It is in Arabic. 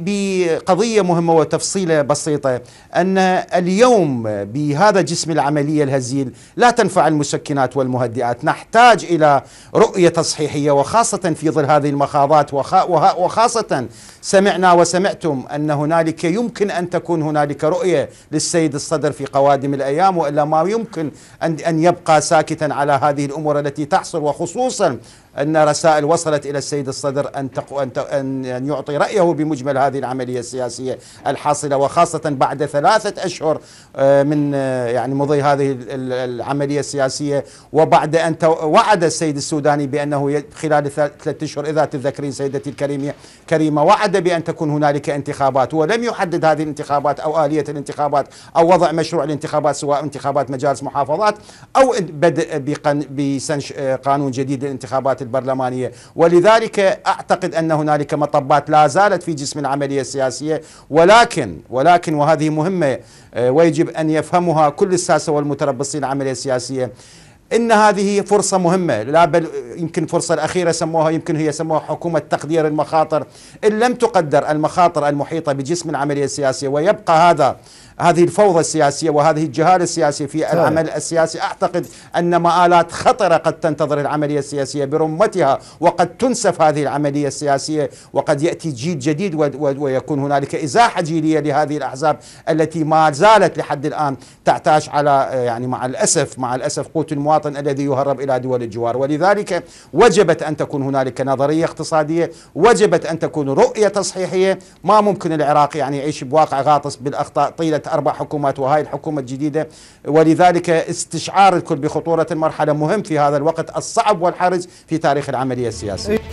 بقضية مهمة وتفصيلة بسيطة أن اليوم بهذا جسم العملية الهزيل لا تنفع المسكنات والمهدئات نحتاج إلى رؤية تصحيحية وخاصة في ظل هذه المخاضات وخاصة سمعنا وسمعتم أن هنالك يمكن أن تكون هنالك رؤية للسيد الصدر في قوادم الأيام وإلا ما يمكن أن يبقى ساكتا على هذه الأمور التي تحصل وخصوصا أن رسائل وصلت إلى السيد الصدر أن, تقو أن, أن, أن يعني يعطي رأيه بمجمل هذه العملية السياسية الحاصلة وخاصة بعد ثلاثة أشهر آه، من آه، يعني مضي هذه العملية السياسية وبعد أن وعد السيد السوداني بأنه خلال ثلاثة أشهر إذا تتذكرين سيدتي الكريمة كريمة وعد بأن تكون هنالك انتخابات ولم يحدد هذه الانتخابات أو آلية الانتخابات أو وضع مشروع الانتخابات سواء انتخابات مجالس محافظات أو بدء بقانون آه، جديد للانتخابات البرلمانية ولذلك أعتقد أن هنالك مطبات لا زالت في جسم العملية السياسية ولكن ولكن وهذه مهمة آه، ويجب أن يفهمها كل الساسة والمتربصين العملية السياسية إن هذه فرصة مهمة لا بل يمكن الفرصة الأخيرة سموها يمكن هي سموها حكومة تقدير المخاطر إن لم تقدر المخاطر المحيطة بجسم العملية السياسية ويبقى هذا هذه الفوضى السياسية وهذه الجهالة السياسية في العمل السياسي أعتقد أن مآلات خطرة قد تنتظر العملية السياسية برمتها وقد تنسف هذه العملية السياسية وقد يأتي جيل جديد ويكون هنالك إزاحة جيلية لهذه الأحزاب التي ما زالت لحد الآن تعتاش على يعني مع الأسف مع الأسف قوت المواطن الذي يهرب إلى دول الجوار ولذلك وجبت أن تكون هنالك نظرية اقتصادية وجبت أن تكون رؤية تصحيحية ما ممكن العراق يعني يعيش بواقع غاطس بالأخطاء طيلة أربع حكومات وهاي الحكومة الجديدة ولذلك استشعار الكل بخطورة المرحلة مهم في هذا الوقت الصعب والحرج في تاريخ العملية السياسية